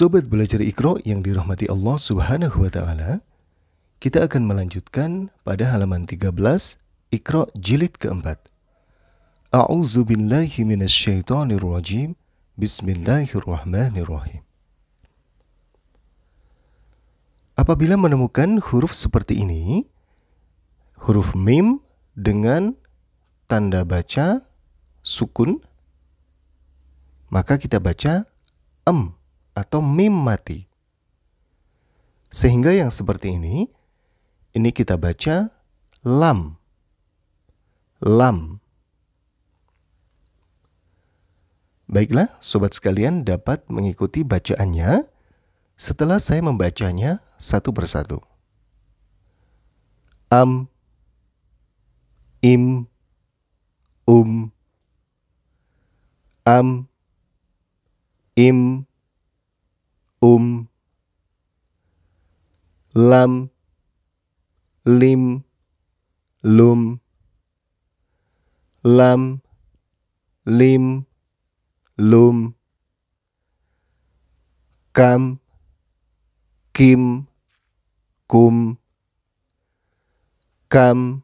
Sobat belajar Iqra yang dirahmati Allah Subhanahu wa taala, kita akan melanjutkan pada halaman 13 Iqra jilid keempat. A'udzu billahi minasyaitonir rajim. Bismillahirrahmanirrahim. Apabila menemukan huruf seperti ini, huruf mim dengan tanda baca sukun, maka kita baca em atau mim mati. Sehingga yang seperti ini, ini kita baca lam. Lam. Baiklah, sobat sekalian dapat mengikuti bacaannya setelah saya membacanya satu persatu. Am, im, um, am, im, um, lam, lim, lum, lam, lim, lum, kam, kim, kum, kam,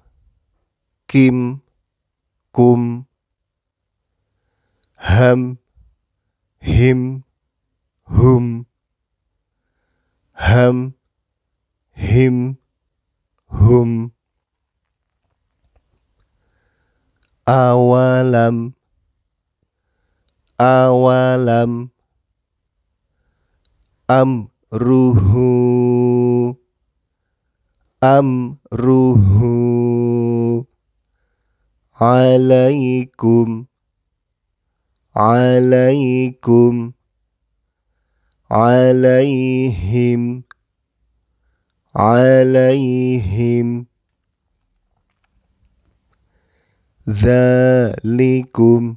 kim, kum, ham, him, hum, ham, him, hum, awalam, awalam, amruhu, amruhu, alaikum, alaikum, alaihim عليهم ذلكم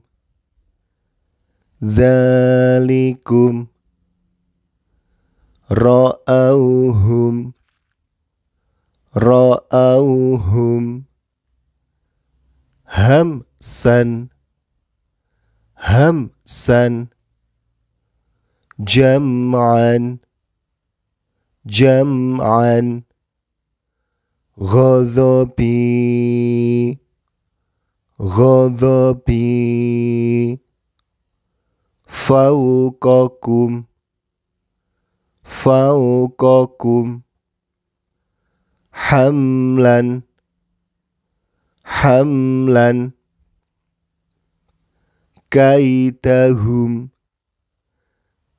ذلكم رأوهم رأوهم همسا همسا جمعا جمعا غضبي غضبي فوقكم فوقكم حملا حملا كيتهم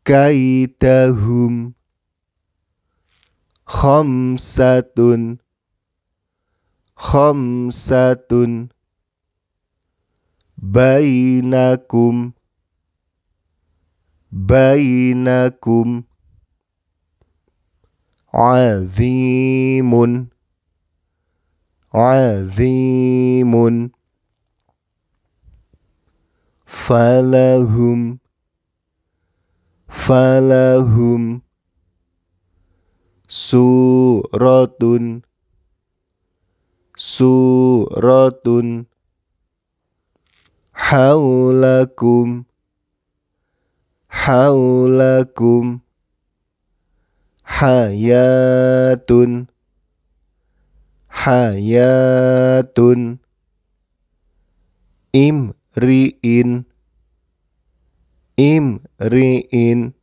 كيتهم خمسة خمسة بينكم بينكم عظيم عظيم فلهم فلهم suratun suratun haulakum haulakum hayatun hayatun imriin imriin